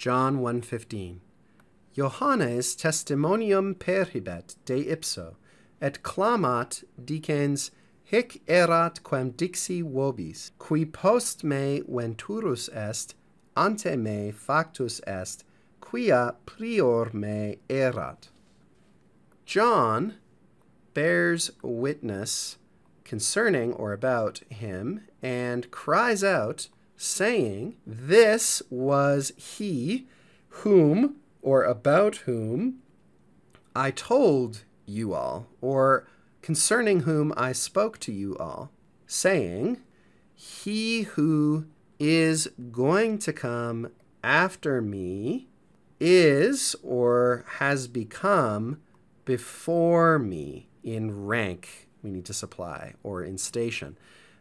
John 1.15 Johannes testimonium perhibet de ipso, et clamat dicens hic erat quem dixi vobis, qui post me venturus est, ante me factus est, quia prior me erat. John bears witness concerning or about him and cries out, saying, This was he whom or about whom I told you all, or concerning whom I spoke to you all, saying, He who is going to come after me is or has become before me in rank, we need to supply, or in station,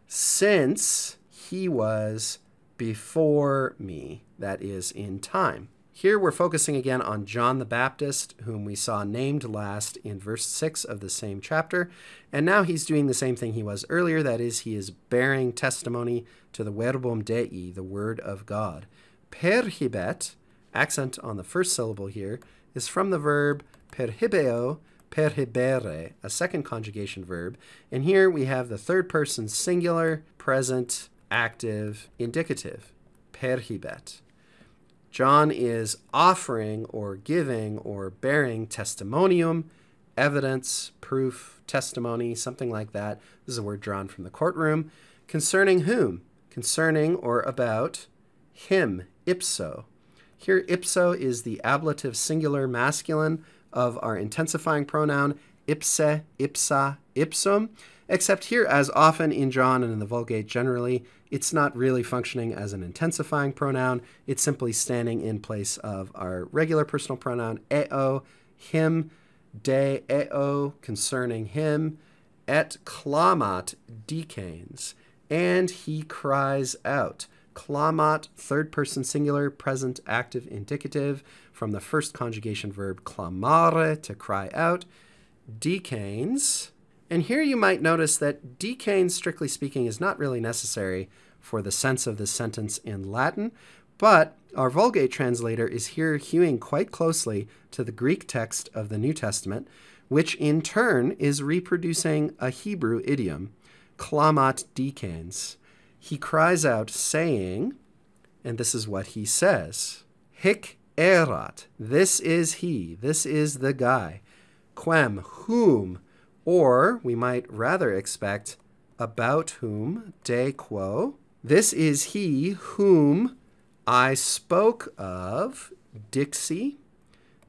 since he was before me, that is, in time. Here we're focusing again on John the Baptist, whom we saw named last in verse 6 of the same chapter. And now he's doing the same thing he was earlier that is, he is bearing testimony to the Verbum Dei, the Word of God. Perhibet, accent on the first syllable here, is from the verb perhibeo, perhibere, a second conjugation verb. And here we have the third person singular, present, active indicative, perhibet. John is offering or giving or bearing testimonium, evidence, proof, testimony, something like that. This is a word drawn from the courtroom. Concerning whom? Concerning or about him, ipso. Here, ipso is the ablative singular masculine of our intensifying pronoun ipse, ipsa, ipsum. Except here, as often in John and in the Vulgate generally, it's not really functioning as an intensifying pronoun. It's simply standing in place of our regular personal pronoun, eo, him, de eo, concerning him, et clamat decanes, and he cries out. Clamat, third person singular, present active indicative, from the first conjugation verb clamare, to cry out. Decanes, and here you might notice that decane, strictly speaking, is not really necessary for the sense of the sentence in Latin, but our Vulgate translator is here hewing quite closely to the Greek text of the New Testament, which in turn is reproducing a Hebrew idiom, clamat decanes. He cries out, saying, and this is what he says, hic erat, this is he, this is the guy, quem, whom, or we might rather expect about whom, de quo. This is he whom I spoke of, Dixie.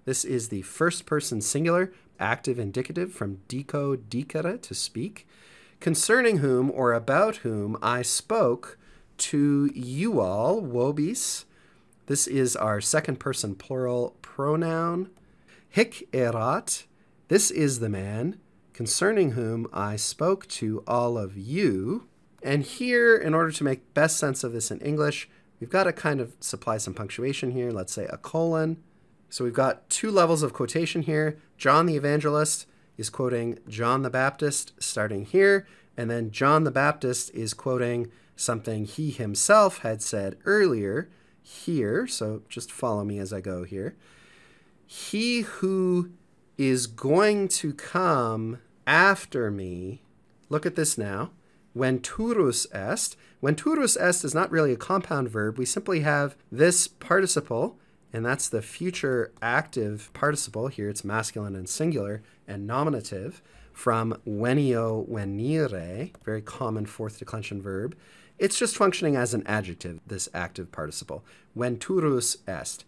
This is the first person singular, active indicative from dico dicere to speak, concerning whom or about whom I spoke to you all, wobis. This is our second person plural pronoun. Hic erat. This is the man concerning whom I spoke to all of you. And here, in order to make best sense of this in English, we've got to kind of supply some punctuation here, let's say a colon. So we've got two levels of quotation here. John the Evangelist is quoting John the Baptist starting here, and then John the Baptist is quoting something he himself had said earlier here. So just follow me as I go here. He who is going to come after me. Look at this now. When turus est. When turus est is not really a compound verb. We simply have this participle, and that's the future active participle. Here it's masculine and singular and nominative from venio venire, very common fourth declension verb. It's just functioning as an adjective, this active participle. when turus est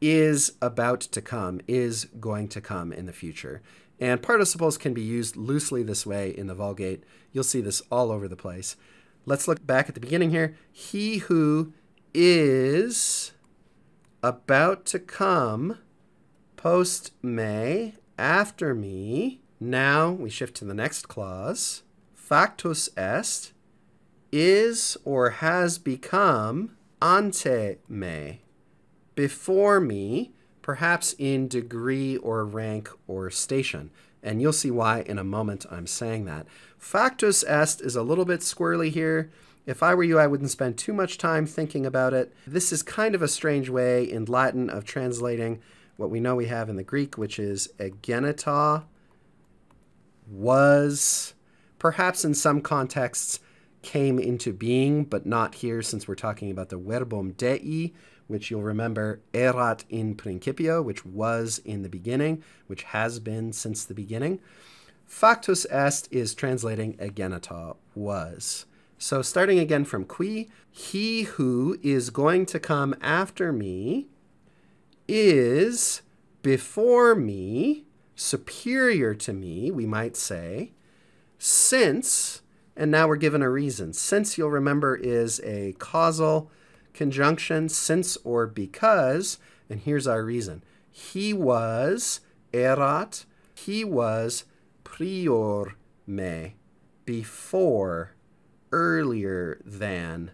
is about to come, is going to come in the future. And participles can be used loosely this way in the Vulgate. You'll see this all over the place. Let's look back at the beginning here. He who is about to come post may after me. Now we shift to the next clause. Factus est, is or has become ante me, before me perhaps in degree or rank or station. And you'll see why in a moment I'm saying that. Factus est is a little bit squirrely here. If I were you, I wouldn't spend too much time thinking about it. This is kind of a strange way in Latin of translating what we know we have in the Greek, which is agenita, was, perhaps in some contexts, came into being, but not here since we're talking about the verbum dei, which you'll remember erat in principio, which was in the beginning, which has been since the beginning. Factus est is translating agenita, was. So starting again from qui, he who is going to come after me is before me, superior to me, we might say, since and now we're given a reason. Since, you'll remember, is a causal conjunction, since or because. And here's our reason. He was erat, he was prior me, before, earlier than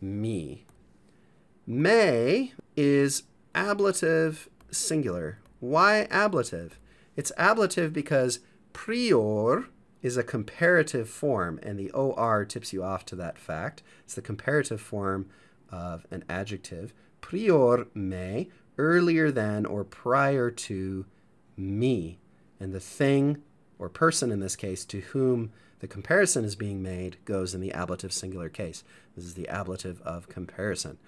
me. Me is ablative singular. Why ablative? It's ablative because prior is a comparative form, and the OR tips you off to that fact. It's the comparative form of an adjective, prior me, earlier than or prior to me. And the thing or person in this case to whom the comparison is being made goes in the ablative singular case. This is the ablative of comparison.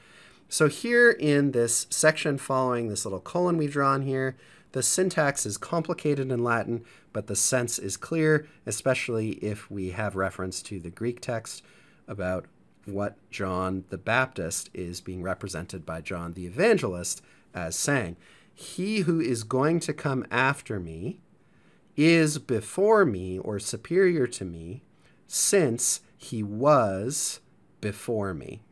So here in this section following this little colon we've drawn here, the syntax is complicated in Latin, but the sense is clear, especially if we have reference to the Greek text about what John the Baptist is being represented by John the Evangelist as saying. He who is going to come after me is before me or superior to me, since he was before me.